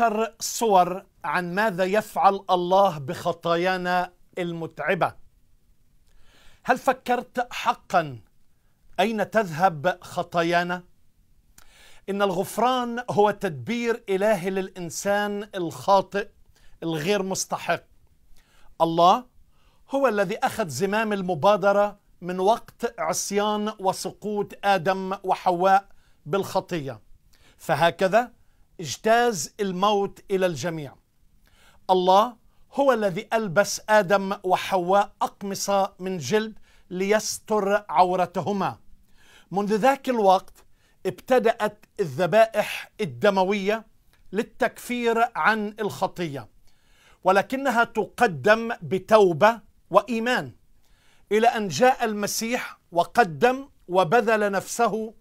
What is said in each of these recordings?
عشر صور عن ماذا يفعل الله بخطايانا المتعبه هل فكرت حقا اين تذهب خطايانا ان الغفران هو تدبير الهي للانسان الخاطئ الغير مستحق الله هو الذي اخذ زمام المبادره من وقت عصيان وسقوط ادم وحواء بالخطيه فهكذا اجتاز الموت الى الجميع الله هو الذي البس ادم وحواء اقمصه من جلد ليستر عورتهما منذ ذاك الوقت ابتدات الذبائح الدمويه للتكفير عن الخطيه ولكنها تقدم بتوبه وايمان الى ان جاء المسيح وقدم وبذل نفسه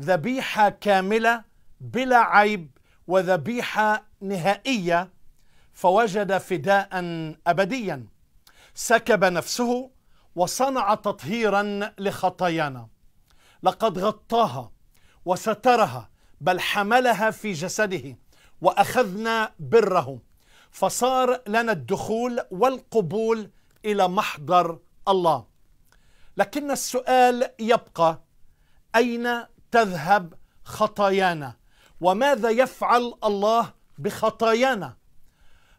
ذبيحه كامله بلا عيب وذبيحه نهائيه فوجد فداء ابديا سكب نفسه وصنع تطهيرا لخطايانا لقد غطاها وسترها بل حملها في جسده واخذنا بره فصار لنا الدخول والقبول الى محضر الله لكن السؤال يبقى اين تذهب خطايانا وماذا يفعل الله بخطايانا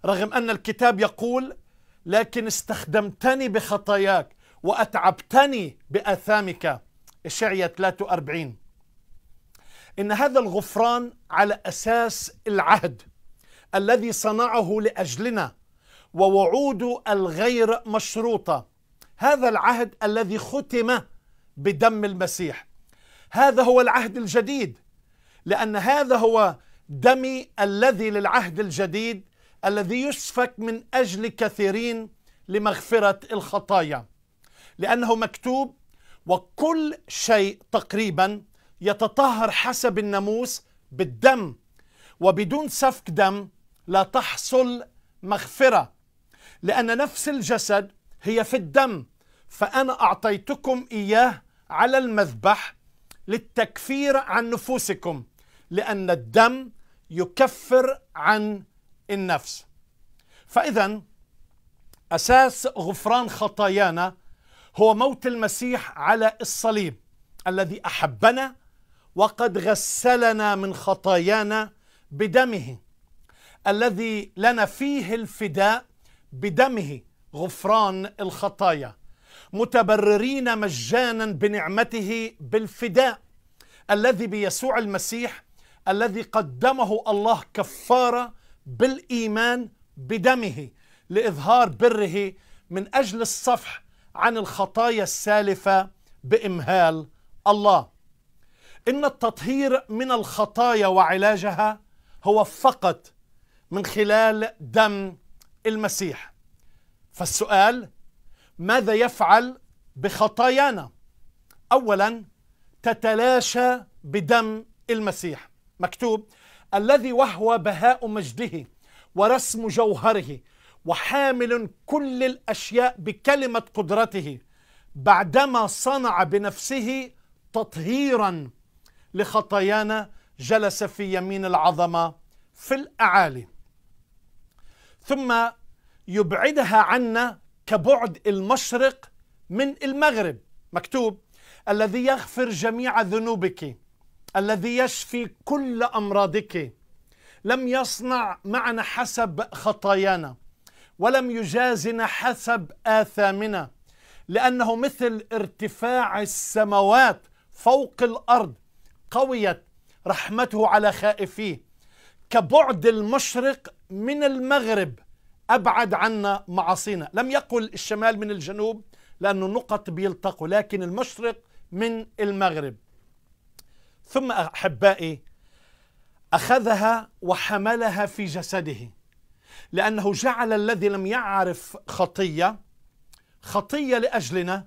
رغم ان الكتاب يقول لكن استخدمتني بخطاياك واتعبتني باثامك اشعيا 43 ان هذا الغفران على اساس العهد الذي صنعه لاجلنا ووعوده الغير مشروطه هذا العهد الذي ختم بدم المسيح هذا هو العهد الجديد لأن هذا هو دمي الذي للعهد الجديد الذي يسفك من أجل كثيرين لمغفرة الخطايا لأنه مكتوب وكل شيء تقريبا يتطهر حسب الناموس بالدم وبدون سفك دم لا تحصل مغفرة لأن نفس الجسد هي في الدم فأنا أعطيتكم إياه على المذبح للتكفير عن نفوسكم لأن الدم يكفر عن النفس فإذا أساس غفران خطايانا هو موت المسيح على الصليب الذي أحبنا وقد غسلنا من خطايانا بدمه الذي لنا فيه الفداء بدمه غفران الخطايا متبررين مجانا بنعمته بالفداء الذي بيسوع المسيح الذي قدمه الله كفاره بالايمان بدمه لاظهار بره من اجل الصفح عن الخطايا السالفه بامهال الله ان التطهير من الخطايا وعلاجها هو فقط من خلال دم المسيح فالسؤال ماذا يفعل بخطايانا اولا تتلاشى بدم المسيح مكتوب الذي وهو بهاء مجده ورسم جوهره وحامل كل الاشياء بكلمه قدرته بعدما صنع بنفسه تطهيرا لخطايانا جلس في يمين العظمه في الاعالي ثم يبعدها عنا كبعد المشرق من المغرب مكتوب الذي يغفر جميع ذنوبك الذي يشفي كل امراضك لم يصنع معنا حسب خطايانا ولم يجازنا حسب اثامنا لانه مثل ارتفاع السماوات فوق الارض قويت رحمته على خائفيه كبعد المشرق من المغرب أبعد عنا معاصينا لم يقل الشمال من الجنوب لأن النقط بيلتقوا لكن المشرق من المغرب ثم احبائي اخذها وحملها في جسده لانه جعل الذي لم يعرف خطيه خطيه لاجلنا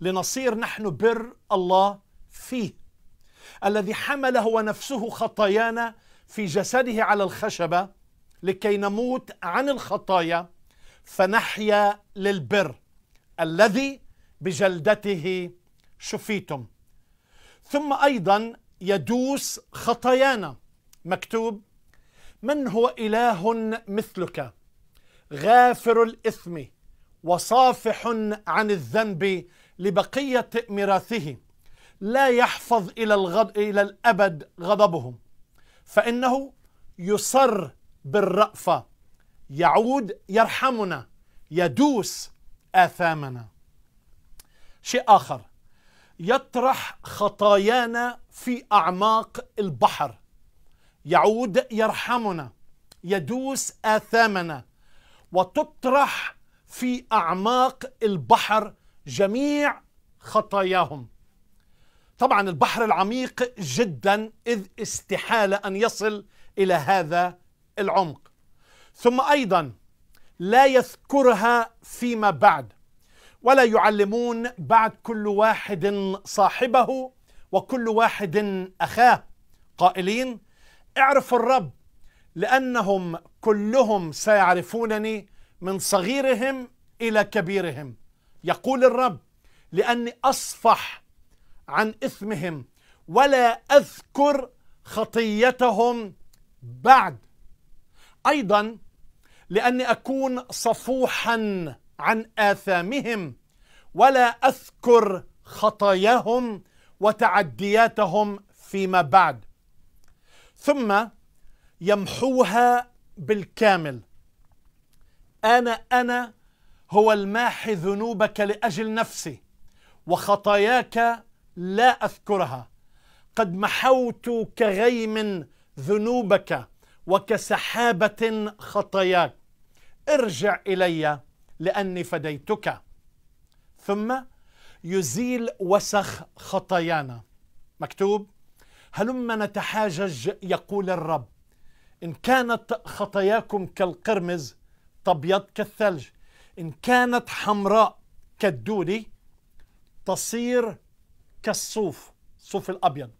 لنصير نحن بر الله فيه الذي حمل هو نفسه خطايانا في جسده على الخشبه لكي نموت عن الخطايا فنحيا للبر الذي بجلدته شفيتم ثم ايضا يدوس خطايانا مكتوب من هو إله مثلك غافر الإثم وصافح عن الذنب لبقية ميراثه لا يحفظ إلى, الغض... إلى الأبد غضبه فإنه يصر بالرأفة يعود يرحمنا يدوس آثامنا شيء آخر يطرح خطايانا في اعماق البحر يعود يرحمنا يدوس اثامنا وتطرح في اعماق البحر جميع خطاياهم طبعا البحر العميق جدا اذ استحاله ان يصل الى هذا العمق ثم ايضا لا يذكرها فيما بعد ولا يعلمون بعد كل واحد صاحبه وكل واحد اخاه قائلين اعرفوا الرب لانهم كلهم سيعرفونني من صغيرهم الى كبيرهم يقول الرب لاني اصفح عن اثمهم ولا اذكر خطيتهم بعد ايضا لاني اكون صفوحا عن آثامهم ولا أذكر خطاياهم وتعدياتهم فيما بعد ثم يمحوها بالكامل أنا أنا هو الماحي ذنوبك لأجل نفسي وخطاياك لا أذكرها قد محوت كغيم ذنوبك وكسحابة خطاياك ارجع إلي لأني فديتك ثم يزيل وسخ خطايانا مكتوب هلما نتحاجج يقول الرب إن كانت خطاياكم كالقرمز تبيض كالثلج إن كانت حمراء كالدودي تصير كالصوف الصوف الأبيض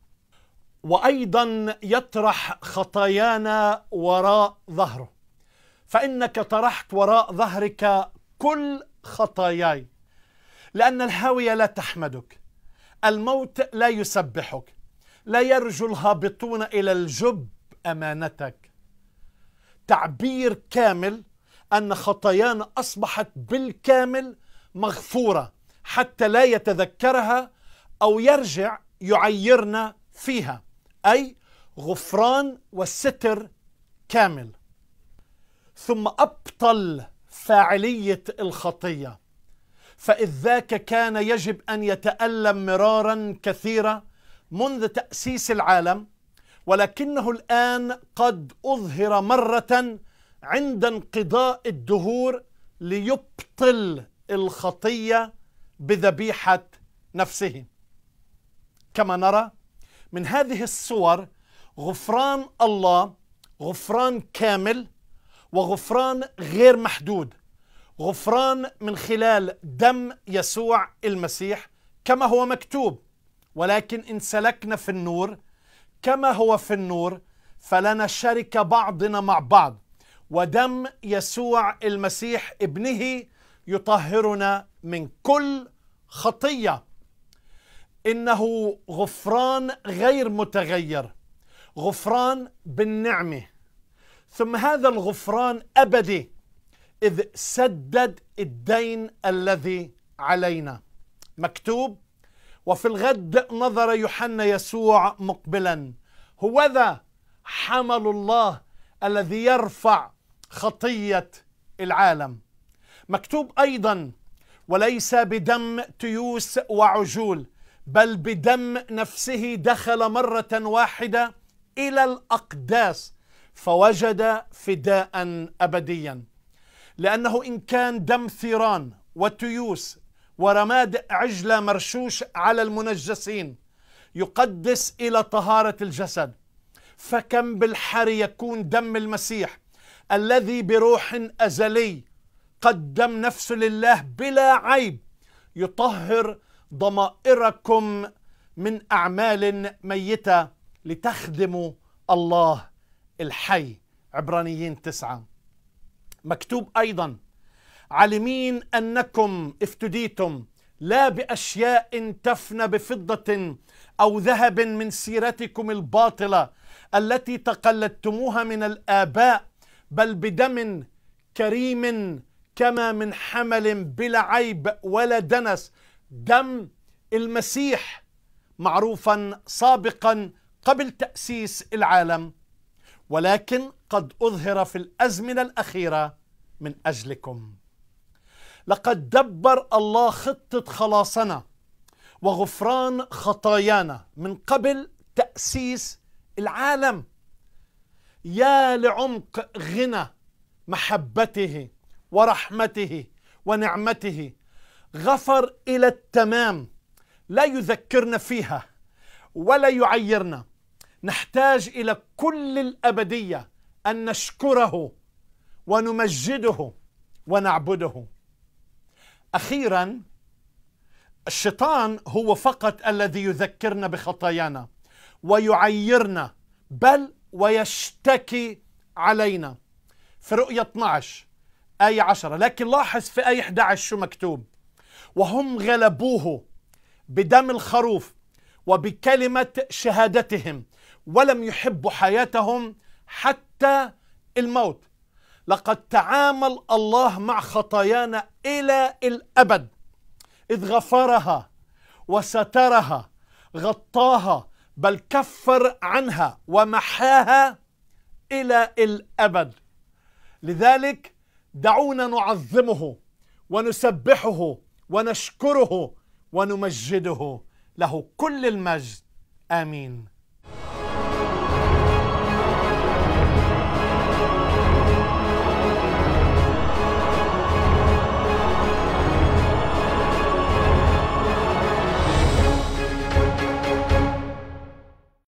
وأيضا يطرح خطايانا وراء ظهره فإنك طرحت وراء ظهرك كل خطاياي لأن الهاوية لا تحمدك الموت لا يسبحك لا يرجو الهابطون إلى الجب أمانتك تعبير كامل أن خطايانا أصبحت بالكامل مغفورة حتى لا يتذكرها أو يرجع يعيرنا فيها أي غفران وستر كامل ثم أبطل فاعلية الخطية فإذ ذاك كان يجب أن يتألم مرارا كثيرا منذ تأسيس العالم ولكنه الآن قد أظهر مرة عند انقضاء الدهور ليبطل الخطية بذبيحة نفسه كما نرى من هذه الصور غفران الله غفران كامل وغفران غير محدود غفران من خلال دم يسوع المسيح كما هو مكتوب ولكن ان سلكنا في النور كما هو في النور فلنا شركه بعضنا مع بعض ودم يسوع المسيح ابنه يطهرنا من كل خطيه انه غفران غير متغير غفران بالنعمه ثم هذا الغفران أبدي إذ سدد الدين الذي علينا مكتوب وفي الغد نظر يوحنا يسوع مقبلا هوذا حمل الله الذي يرفع خطية العالم مكتوب أيضا وليس بدم تيوس وعجول بل بدم نفسه دخل مرة واحدة إلى الأقداس فوجد فداء أبديا لأنه إن كان دم ثيران وتيوس ورماد عجلة مرشوش على المنجسين يقدس إلى طهارة الجسد فكم بالحري يكون دم المسيح الذي بروح أزلي قدم نفسه لله بلا عيب يطهر ضمائركم من أعمال ميتة لتخدموا الله الحي عبرانيين تسعة مكتوب أيضا عالمين أنكم افتديتم لا بأشياء تفنى بفضة أو ذهب من سيرتكم الباطلة التي تقلدتموها من الآباء بل بدم كريم كما من حمل بلا عيب ولا دنس دم المسيح معروفا سابقا قبل تأسيس العالم ولكن قد أظهر في الأزمنة الأخيرة من أجلكم لقد دبر الله خطة خلاصنا وغفران خطايانا من قبل تأسيس العالم يا لعمق غنى محبته ورحمته ونعمته غفر إلى التمام لا يذكرنا فيها ولا يعيرنا نحتاج الى كل الابديه ان نشكره ونمجده ونعبده اخيرا الشيطان هو فقط الذي يذكرنا بخطايانا ويعيرنا بل ويشتكي علينا في رؤية 12 آية 10 لكن لاحظ في آية 11 شو مكتوب وهم غلبوه بدم الخروف وبكلمة شهادتهم ولم يحبوا حياتهم حتى الموت لقد تعامل الله مع خطايانا الى الابد اذ غفرها وسترها غطاها بل كفر عنها ومحاها الى الابد لذلك دعونا نعظمه ونسبحه ونشكره ونمجده له كل المجد امين